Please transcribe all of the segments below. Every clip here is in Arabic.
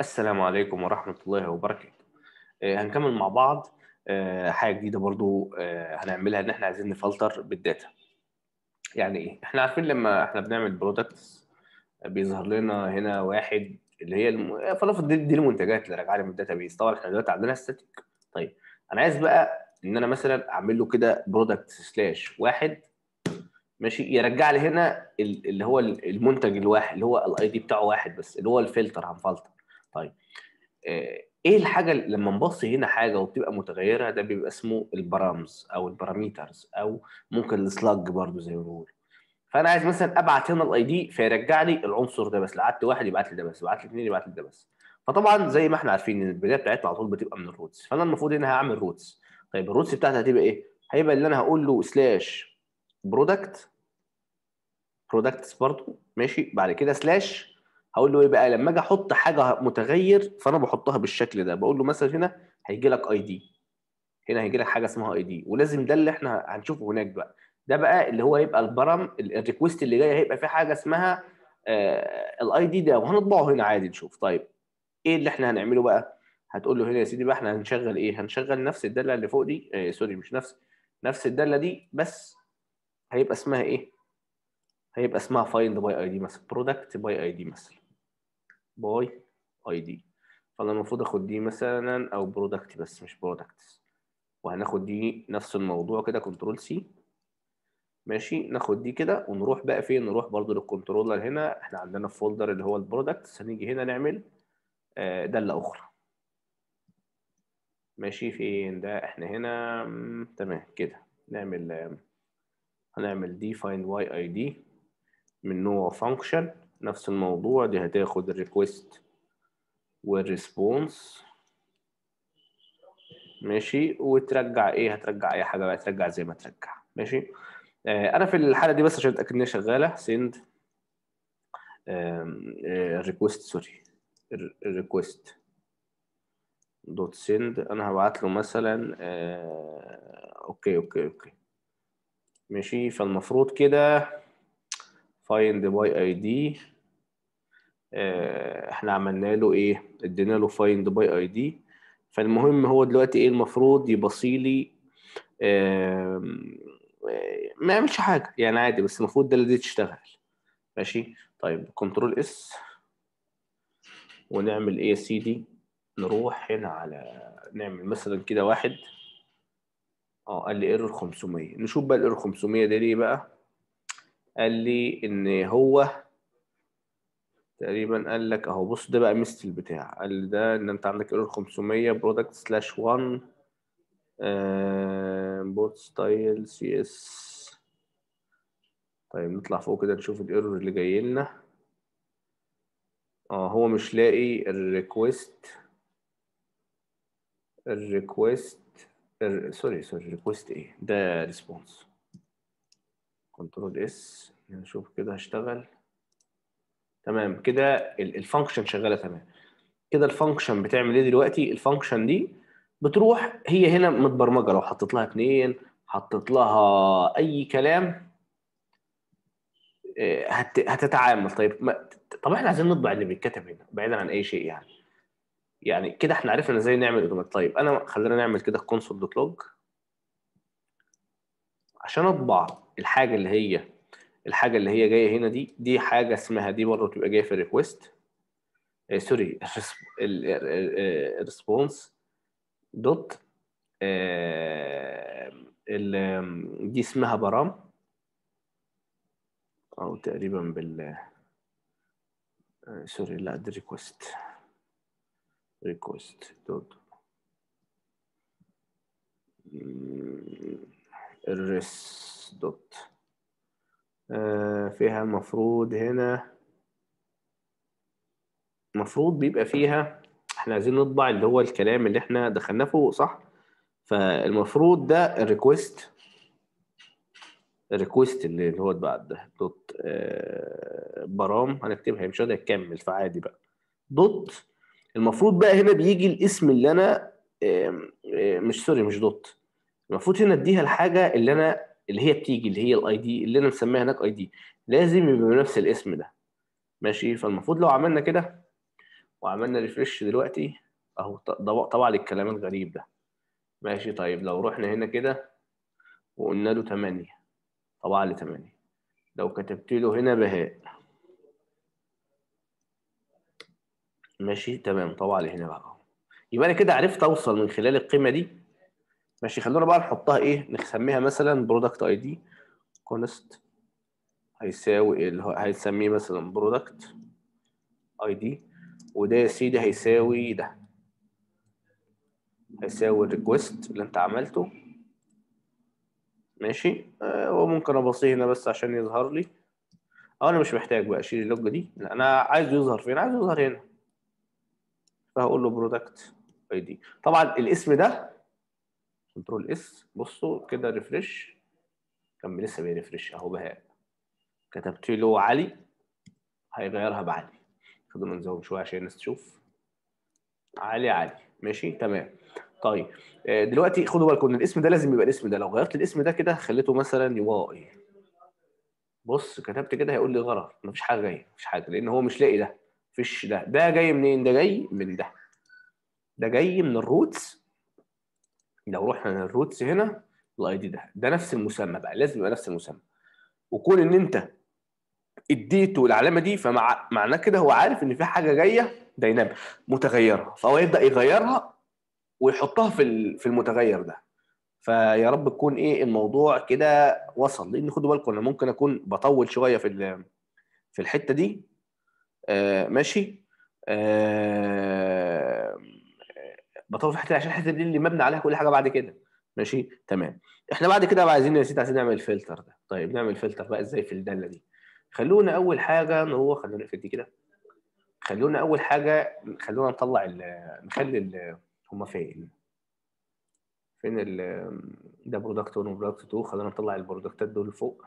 السلام عليكم ورحمة الله وبركاته آه، هنكمل مع بعض آه، حاجة جديدة برضو آه، هنعملها ان احنا عايزين نفلتر بالداتا يعني ايه احنا عارفين لما احنا بنعمل برودكتس بيظهر لنا هنا واحد اللي هي الم... فلافل دي, دي المنتجات اللي راجعه لي من الداتا بيس طبعا احنا دلوقتي عندنا ستاتيك طيب انا عايز بقى ان انا مثلا اعمل له كده برودكت سلاش واحد ماشي يرجع لي هنا اللي هو المنتج الواحد اللي هو الاي دي بتاعه واحد بس اللي هو الفلتر هنفلتر طيب آه، ايه الحاجه لما نبص هنا حاجه وبتبقى متغيره ده بيبقى اسمه البرامز او الباراميترز او ممكن السلاج برضو زي ما بنقول فانا عايز مثلا ابعت هنا الاي دي فيرجع لي العنصر ده بس لو قعدت واحد يبعت لي ده بس بعت لي اثنين يبعت لي ده بس فطبعا زي ما احنا عارفين ان البدايه بتاعتنا على طول بتبقى من الروتس فانا المفروض انا هعمل روتس طيب الروتس بتاعتي هتبقى ايه؟ هيبقى اللي انا هقول له سلاش برودكت برودكتس برضو ماشي بعد كده سلاش هقول له ايه بقى لما اجي احط حاجه متغير فانا بحطها بالشكل ده بقول له مثلا هنا هيجي لك اي دي هنا هيجي لك حاجه اسمها اي دي ولازم ده اللي احنا هنشوفه هناك بقى ده بقى اللي هو هيبقى البرم الريكوست اللي جايه هيبقى فيه حاجه اسمها آه، الاي دي ده وهنطبعه هنا عادي نشوف طيب ايه اللي احنا هنعمله بقى هتقول له هنا يا سيدي بقى احنا هنشغل ايه هنشغل نفس الداله اللي فوق دي آه سوري مش نفس نفس الداله دي بس هيبقى اسمها ايه هيبقى اسمها فايند باي اي دي مثلا برودكت باي اي دي مثلا باي اي دي فانا المفروض اخد دي مثلا او برودكت بس مش برودكتس وهناخد دي نفس الموضوع كده كنترول سي ماشي ناخد دي كده ونروح بقى فين نروح برضو للكنترولر هنا احنا عندنا فولدر اللي هو البرودكتس هنيجي هنا نعمل آه، دالة اخرى ماشي فين ده احنا هنا تمام كده نعمل آه، هنعمل دي فايند واي اي دي من نوع فانكشن نفس الموضوع دي هتاخد الريكوست والريسبونس ماشي وترجع ايه هترجع اي حاجه بقى ترجع زي ما ترجع ماشي آه انا في الحاله دي بس عشان اتاكد ان هي شغاله سند ريكوست سوري ريكوست دوت سند انا هبعت له مثلا آه اوكي اوكي اوكي ماشي فالمفروض كده find by id آه، احنا عملنا له ايه ادينا له find by id فالمهم هو دلوقتي ايه المفروض يبصيلي لي آه، ما يعملش حاجه يعني عادي بس المفروض ده اللي تشتغل ماشي طيب كنترول اس ونعمل ايه سي دي نروح هنا على نعمل مثلا كده واحد اه قال لي ايرور 500 نشوف بقى الايرور 500 ده ليه بقى قال لي ان هو تقريبا قال لك اهو بص ده بقى مست البتاع قال ده ان انت عندك ايرور 500 برودكت سلاش 1 بوت ستايل سي اس طيب نطلع فوق كده نشوف الايرور اللي جاي لنا اه هو مش لاقي الريكوست الريكوست سوري سوري ريكوست ايه ده ريسبونس كنترول اس نشوف يعني كده هشتغل تمام كده الفانكشن شغاله تمام كده الفانكشن بتعمل ايه دلوقتي الفانكشن دي بتروح هي هنا متبرمجه لو حطيت لها اثنين حطيت لها اي كلام آه، هتتعامل طيب طب احنا عايزين نطبع اللي بيتكتب هنا بعيدا عن اي شيء يعني يعني كده احنا عرفنا ازاي نعمل اوتوماتيك طيب انا خلينا نعمل كده كونسول دوت لوج عشان اطبع الحاجه اللي هي الحاجه اللي هي جايه هنا دي دي حاجه اسمها دي برضه تبقى جايه في الريكوست آه، سوري الريسبونس دوت آه، آه، دي اسمها برام او تقريبا بال سوري لا دي ريكوست ريكوست دوت الريس دوت آه، فيها المفروض هنا المفروض بيبقى فيها احنا عايزين نطبع اللي هو الكلام اللي احنا دخلناه فوق صح فالمفروض ده الريكوست الريكوست اللي هو اتبع ده دوت آه، برام هنكتبها مش هقدر اكمل فعادي بقى دوت المفروض بقى هنا بيجي الاسم اللي انا مش سوري مش دوت المفروض هنا اديها الحاجه اللي انا اللي هي بتيجي اللي هي الاي دي اللي انا مسميها هناك اي دي لازم يبقى بنفس الاسم ده ماشي فالمفروض لو عملنا كده وعملنا ريفرش دلوقتي اهو طبعا الكلام الغريب ده ماشي طيب لو رحنا هنا كده وقلنا له 8 طبعا ل 8 لو كتبت له هنا بهاء ماشي تمام طبعا لهنا بقى يبقى انا كده عرفت اوصل من خلال القيمه دي ماشي خلونا بقى نحطها ايه نسميها مثلا برودكت اي دي كونست هيساوي اللي هو هنسميه مثلا برودكت اي دي وده يا سيدي هيساوي ده هيساوي الريكوست اللي انت عملته ماشي آه وممكن ابصيه هنا بس عشان يظهر لي اه انا مش محتاج بقى اشيل اللوج دي لا انا عايز يظهر فين عايز يظهر هنا فهقول له برودكت اي دي طبعا الاسم ده كنترول اس بصوا كده ريفرش كان لسه بيرفرش اهو بهاء كتبت له علي هيغيرها بعلي خدوا نزوم شويه عشان الناس تشوف علي علي ماشي تمام طيب آه، دلوقتي خدوا بالكم ان الاسم ده لازم يبقى الاسم ده لو غيرت الاسم ده كده خليته مثلا واي بص كتبت كده هيقول لي غلط مفيش حاجه جايه مفيش حاجه لان هو مش لاقي ده مفيش ده ده جاي منين ده جاي من ده ده جاي من الروتس لو رحنا للروتس هنا الاي دي ده ده نفس المسمى بقى لازم يبقى نفس المسمى وكون ان انت اديته العلامه دي فمعناه فمع... كده هو عارف ان في حاجه جايه دايناميك متغيره فهو يبدا يغيرها ويحطها في في المتغير ده فيا رب تكون ايه الموضوع كده وصل لان خدوا بالكم انا ممكن اكون بطول شويه في في الحته دي آه ماشي آه بطلب في حته عشان الحته دي اللي مبني عليها كل حاجه بعد كده ماشي تمام احنا بعد كده بقى عايزين نسيت عايزين نعمل فلتر ده طيب نعمل فلتر بقى ازاي في الداله دي خلونا اول حاجه نروح خلونا نقفل دي كده خلونا اول حاجه خلونا نطلع الـ نخلي الـ هما فين فين ال ده برودكت 1 وبرودكت 2 خلونا نطلع البرودكتات دول فوق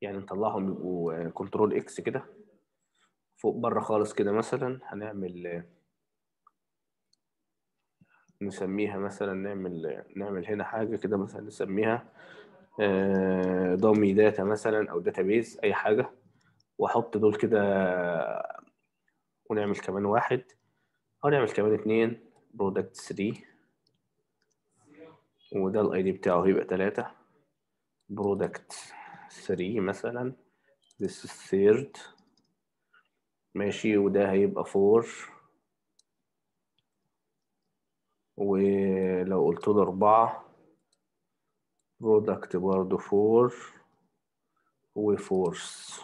يعني نطلعهم يبقوا آه، كنترول اكس كده فوق بره خالص كده مثلا هنعمل نسميها مثلا نعمل نعمل هنا حاجه كده مثلا نسميها آه، دومي داتا مثلا او داتابيز اي حاجه واحط دول كده ونعمل كمان واحد او نعمل كمان اتنين برودكت 3 وده الاي دي بتاعه هيبقى تلاتة برودكت 3 مثلا this is third ماشي وده هيبقى 4 ولو قلت له أربعة برودكت برضه فور وفورس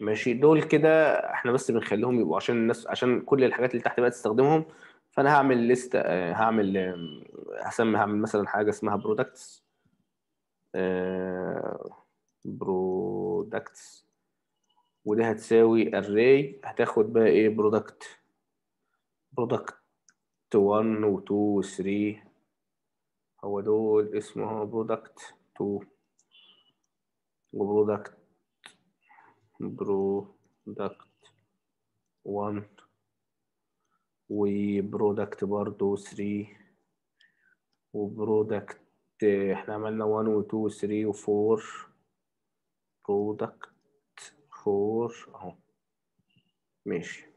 ماشي دول كده احنا بس بنخليهم يبقوا عشان الناس عشان كل الحاجات اللي تحت بقى تستخدمهم فانا هعمل ليست هعمل هسمي هعمل مثلا حاجه اسمها برودكتس برودكتس آه، ودي هتساوي اري هتاخد بقى ايه برودكت برودكت 1 و 2 و 3 هو دول اسمه برودكت 2 وبرودكت برودكت 1 وبرودكت برضو 3 وبرودكت احنا عملنا 1 و 2 و 3 و 4 برودكت 4 اهو ماشي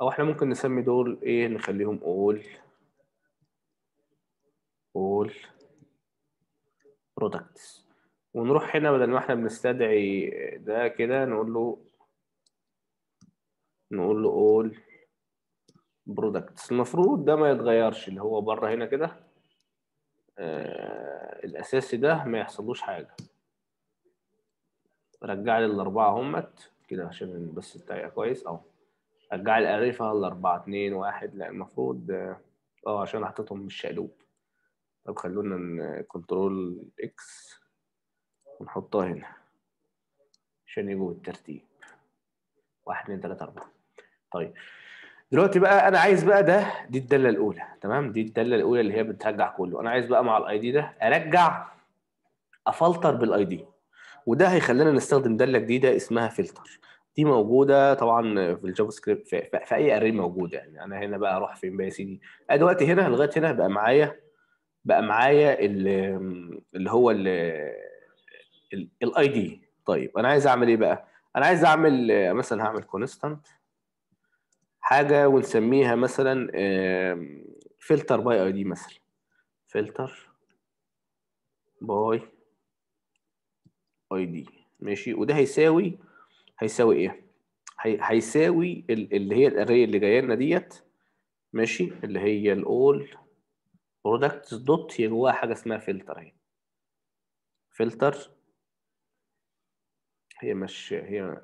او احنا ممكن نسمي دول ايه نخليهم all اول products ونروح هنا بدل ما احنا بنستدعي ده كده نقول له نقول له all products المفروض ده ما يتغيرش اللي هو بره هنا كده آه الاساسي ده ما يحصلوش حاجه رجع لي الاربعه همت كده عشان بس التعليق كويس اهو رجع لي قريفها 4 2 1 لا المفروض اه عشان حطيتهم مش قلوب طب خلونا كنترول اكس ونحطها هنا عشان يجوا بالترتيب 1 2 3 4 طيب دلوقتي بقى انا عايز بقى ده دي الداله الاولى تمام دي الداله الاولى اللي هي بترجع كله انا عايز بقى مع الاي دي ده ارجع افلتر بالاي دي وده هيخلينا نستخدم داله جديده اسمها فلتر دي موجوده طبعا في الجافا سكريبت في, في, في اي اري موجوده يعني انا هنا بقى اروح فين بقى يا سيدي انا أه، دلوقتي هنا لغايه هنا بقى معايا بقى معايا اللي هو الاي دي طيب انا عايز اعمل ايه بقى انا عايز اعمل مثلا هعمل كونستانت حاجه ونسميها مثلا فلتر باي اي دي مثلا فلتر باي اي دي ماشي وده هيساوي هيساوي ايه هيساوي اللي هي الاري اللي جايه لنا ديت ماشي اللي هي الاول برودكتس دوت هي جواها حاجه اسمها فلتر اهي فلتر هي مش هي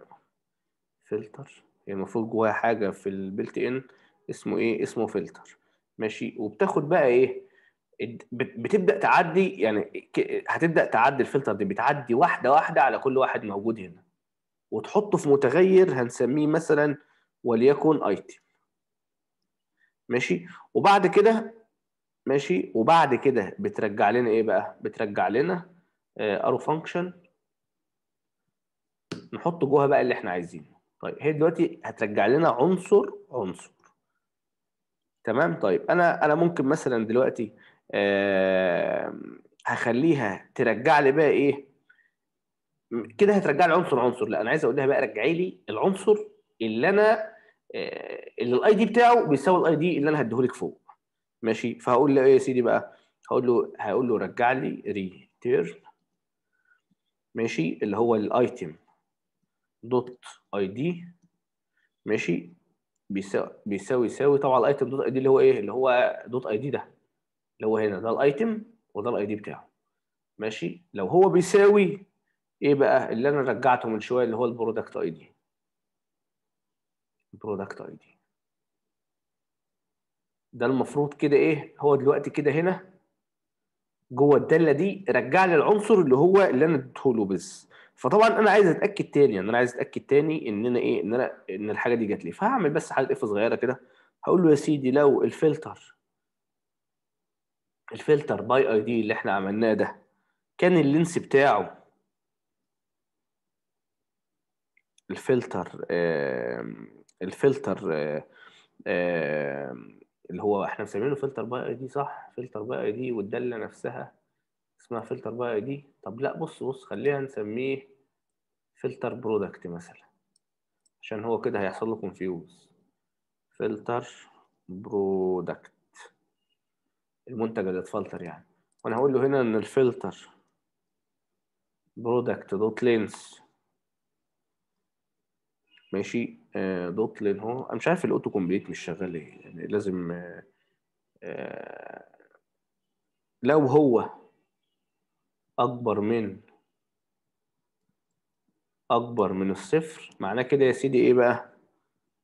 فلتر هي المفروض جواها حاجه في البلت ان اسمه ايه اسمه فلتر ماشي وبتاخد بقى ايه بتبدا تعدي يعني هتبدا تعدي الفلتر دي بتعدي واحده واحده على كل واحد موجود هنا وتحطه في متغير هنسميه مثلا وليكن ايتم ماشي وبعد كده ماشي وبعد كده بترجع لنا ايه بقى بترجع لنا ارو آه، فانكشن نحط جوها بقى اللي احنا عايزينه طيب هي دلوقتي هترجع لنا عنصر عنصر تمام طيب انا انا ممكن مثلا دلوقتي آه هخليها ترجع لي بقى ايه كده هترجع لي عنصر عنصر لا انا عايز اقول لها بقى رجعي لي العنصر اللي انا آه، اللي الاي دي بتاعه بيساوي الاي دي اللي انا هديه لك فوق ماشي فهقول له ايه يا سيدي بقى هقول له هقول له رجع لي ريتيرن ماشي اللي هو الايتم دوت اي دي ماشي بيساوي بيساوي يساوي طبعا الايتم دوت اي دي اللي هو ايه اللي هو دوت اي دي ده اللي هو هنا ده الايتم وده الاي دي بتاعه ماشي لو هو بيساوي ايه بقى اللي انا رجعته من شويه اللي هو البرودكت اي دي البرودكت اي دي ده المفروض كده ايه هو دلوقتي كده هنا جوه الداله دي رجع لي العنصر اللي هو اللي انا اديته له بس فطبعا انا عايز اتاكد تاني يعني انا عايز اتاكد تاني ان انا ايه ان انا ان الحاجه دي جت لي فهعمل بس حاجه اف صغيره كده هقول له يا سيدي لو الفلتر الفلتر باي اي دي اللي احنا عملناه ده كان اللينس بتاعه الفلتر الفلتر اللي هو احنا مسمينه فلتر باي اي دي صح فلتر باي اي دي والداله نفسها اسمها فلتر باي اي دي طب لا بص بص خلينا نسميه فلتر برودكت مثلا عشان هو كده هيحصل له كونفيوز فلتر برودكت المنتج اللي اتفلتر يعني وانا هقول له هنا ان الفلتر برودكت دوت لينس ماشي آه، دوت لين هو انا مش عارف الاوتو كومبليت مش شغال ايه يعني لازم آه، آه، لو هو اكبر من اكبر من الصفر معناه كده يا سيدي ايه بقى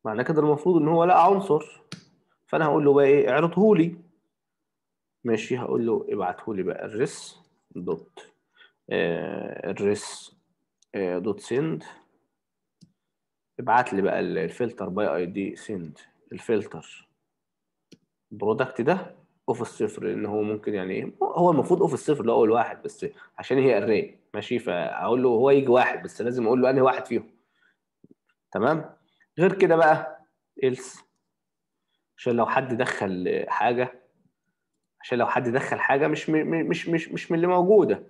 معناه كده المفروض ان هو لا عنصر فانا هقول له بقى ايه اعرضه لي ماشي هقول له ابعته لي بقى الريس دوت الريس دوت سند ابعت لي بقى الفلتر باي اي دي سند الفلتر برودكت ده اوف الصفر لان هو ممكن يعني هو المفروض اوف الصفر اللي هو اول واحد بس عشان هي الري ماشي فاقول له هو يجي واحد بس لازم اقول له انهي واحد فيهم تمام غير كده بقى إلس عشان لو حد دخل حاجه عشان لو حد دخل حاجه مش مش مش مش من اللي موجوده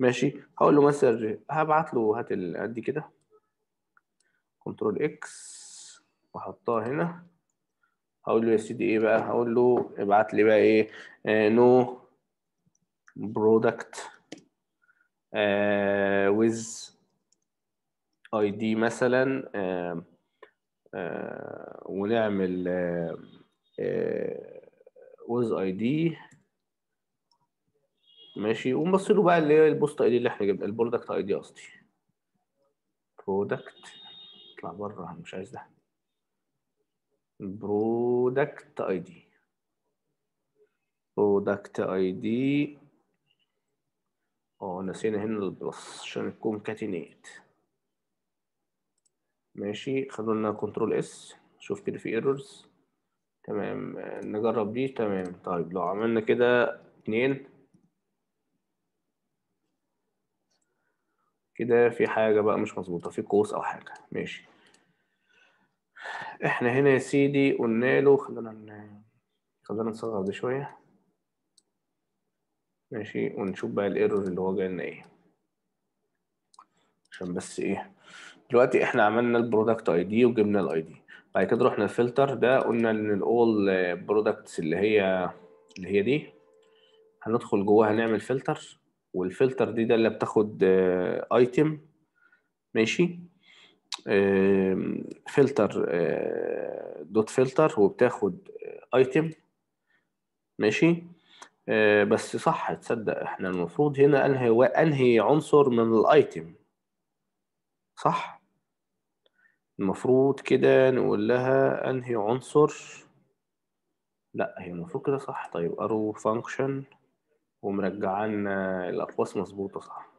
ماشي هقول له مثلا هبعت له هات ال... دي كده كنترول اكس واحطها هنا هقول له يا سيدي ايه بقى هقول له ابعت لي بقى ايه نو برودكت ويز اي دي مثلا آه، آه، ونعمل ويز اي دي ماشي ونبص له بقى اللي هي البوست اي دي اللي احنا جبنا البرودكت اي دي قصدي برودكت اطلع بره مش عايز ده برودكت اي دي برودكت اي دي اه نسينا هنا البلس عشان الكونكاتينيت ماشي خدوا لنا كنترول اس شوف كده في ايرورز تمام نجرب دي تمام طيب لو عملنا كده اتنين كده في حاجة بقى مش مظبوطة في قوس أو حاجة ماشي احنا هنا يا سيدي قلنا له خلينا خلينا نصغر ده شويه ماشي ونشوف بقى الايرور اللي هو جاي لنا ايه عشان بس ايه دلوقتي احنا عملنا البرودكت اي دي وجبنا الاي دي بعد كده رحنا الفلتر ده قلنا ان الاول برودكتس اللي هي اللي هي دي هندخل جواها نعمل فلتر والفلتر دي ده اللي بتاخد ايتم آه، ماشي فلتر آه، دوت فلتر وبتاخد ايتم ماشي آه، بس صح تصدق احنا المفروض هنا انهي وانهي عنصر من الايتم صح المفروض كده نقول لها انهي عنصر لا هي المفروض كده صح طيب ارو فانكشن ومرجعانا الاقواس مظبوطه صح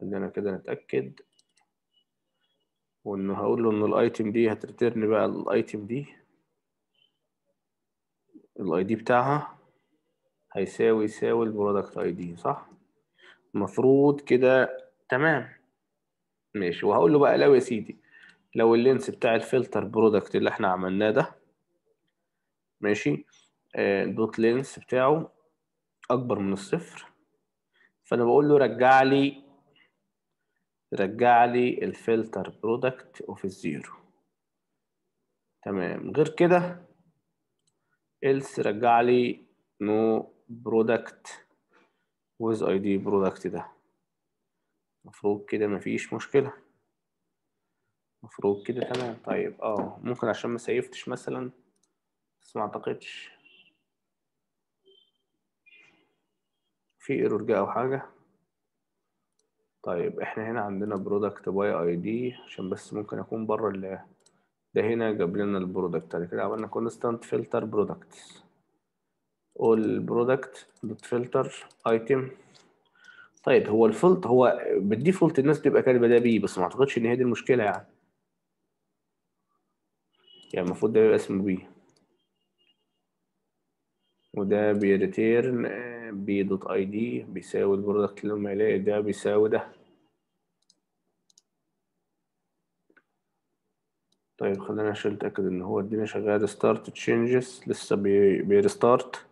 خلينا كده نتاكد وانه هقول له ان الايتم دي هترترن بقى الايتم دي الاي دي بتاعها هيساوي يساوي البرودكت اي دي صح المفروض كده تمام ماشي وهقول له بقى لو يا سيدي لو اللينس بتاع الفلتر برودكت اللي احنا عملناه ده ماشي دوت آه، لينس بتاعه اكبر من الصفر فانا بقول له رجع لي رجع لي الفلتر برودكت اوف الزيرو تمام غير كده إلس رجع لي برودكت ويز اي دي برودكت ده المفروض كده مفيش مشكلة المفروض كده تمام طيب اه ممكن عشان ما سيفتش مثلا بس ما اعتقدش في ايرور جه او حاجة طيب احنا هنا عندنا برودكت باي اي دي عشان بس ممكن اكون بره ال ده هنا جاب لنا البرودكت بعد كده عملنا كونستانت فلتر برودكتس all برودكت دوت فلتر ايتم طيب هو الفلت هو بالديفولت الناس بتبقى كاتبه ده بي بس ما اعتقدش ان هي دي المشكله يعني يعني المفروض ده بيبقى اسمه بي وده بيريتيرن بي دوت اي دي بيساوي البرودكت هم هيلاقي ده بيساوي ده طيب خلينا عشان نتأكد إن هو الدنيا شغالة ستارت تشينجز لسه بي بيرستارت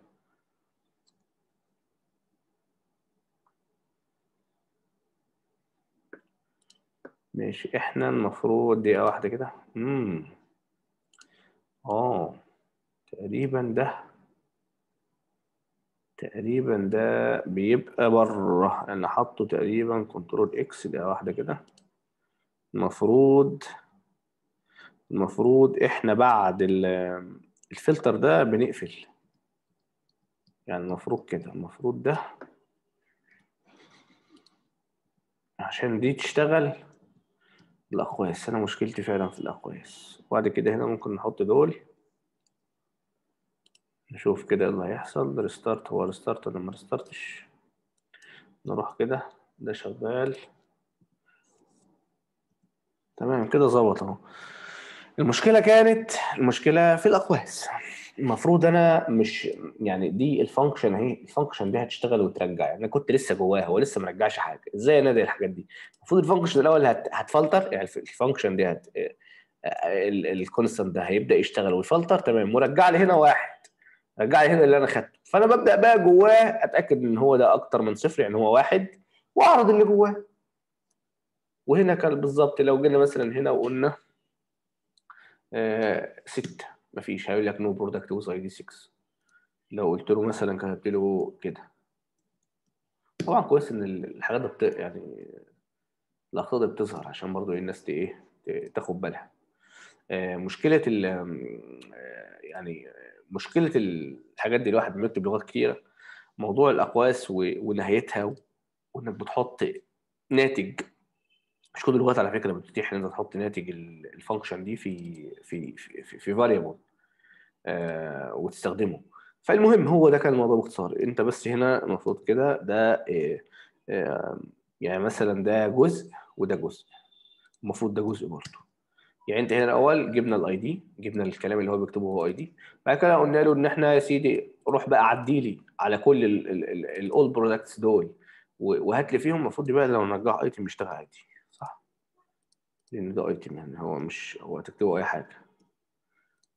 ماشي احنا المفروض دقيقة واحدة كده امم اه تقريبا ده تقريبا ده بيبقى بره انا حاطه تقريبا كنترول اكس ده واحده كده المفروض المفروض احنا بعد الفلتر ده بنقفل يعني المفروض كده المفروض ده عشان دي تشتغل الاقواس انا مشكلتي فعلا في الاقواس وبعد كده هنا ممكن نحط دول نشوف كده إيه اللي هيحصل ريستارت هو ريستارت ولا ما ريستارتش نروح كده ده شغال تمام كده ظبط اهو المشكله كانت المشكله في الاقواس المفروض انا مش يعني دي الفانكشن اهي الفانكشن دي هتشتغل وترجع يعني انا كنت لسه جواها هو لسه ما رجعش حاجه ازاي انادي الحاجات دي المفروض الفانكشن الاول هت... هتفلتر يعني الفانكشن دي هت... آه، آه، الكونستنت ده هيبدا يشتغل ويفلتر تمام ورجع لي هنا واحد رجع لي هنا اللي انا خدته فانا ببدا بقى جواه اتاكد ان هو ده اكتر من صفر يعني هو واحد واعرض اللي جواه وهنا كان بالظبط لو جينا مثلا هنا وقلنا آه ستة مفيش هيقول لك نو برودكت ويز اي دي 6 لو قلت له مثلا كتبت له كده طبعا كويس ان الحاجات دي يعني الاخطاء دي بتظهر عشان برضو الناس ايه تاخد بالها آه، مشكله ال آه، يعني مشكله الحاجات دي الواحد بيكتب لغات كتيره موضوع الاقواس ونهايتها وانك بتحط ناتج مش كل اللغات على فكره بتتيح ان انت تحط ناتج الفانكشن دي في في في في فاريبل آه، وتستخدمه فالمهم هو ده كان الموضوع باختصار انت بس هنا المفروض كده ده يعني مثلا ده جزء وده جزء المفروض ده جزء برضه يعني انت هنا الاول جبنا الاي دي جبنا الكلام اللي هو بيكتبه هو اي دي بعد كده قلنا له ان احنا يا سيدي روح بقى عدي لي على كل الاول برودكتس دول وهات لي فيهم المفروض بقى لو نرجع ايتم يشتغل عادي صح لان ده ايتم يعني هو مش هو تكتبه اي حاجه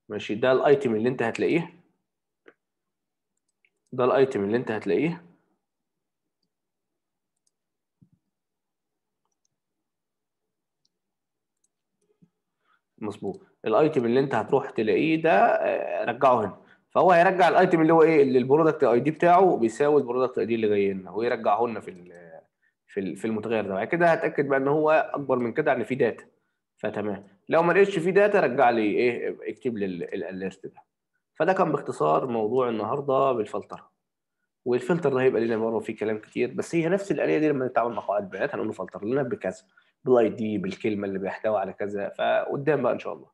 ماشي ده الايتم اللي انت هتلاقيه ده الايتم اللي انت هتلاقيه مظبوط الايتم اللي انت هتروح تلاقيه ده آه، رجعه هنا فهو هيرجع الايتم اللي هو ايه اللي البرودكت اي دي بتاعه بيساوي البرودكت اي دي اللي جاي لنا ويرجعه لنا في في في المتغير ده بعد كده هتاكد بقى ان هو اكبر من كده ان يعني في داتا فتمام لو ما لقيتش في داتا رجع لي ايه اكتب لي الاليرت ده فده كان باختصار موضوع النهارده بالفلتره والفلتر ده هيبقى لنا مره فيه كلام كتير بس هي نفس الاليه دي لما نتعامل مع قواعد بيانات هنقول له فلتر لنا بكذا بالاي دي بالكلمه اللي بيحتوي على كذا فقدام بقى ان شاء الله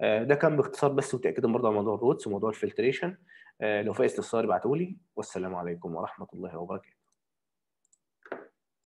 آه، ده كان باختصار بس وتاكيدا برضه على موضوع الروتس وموضوع الفلتريشن آه، لو في استفسار ابعتوا لي والسلام عليكم ورحمه الله وبركاته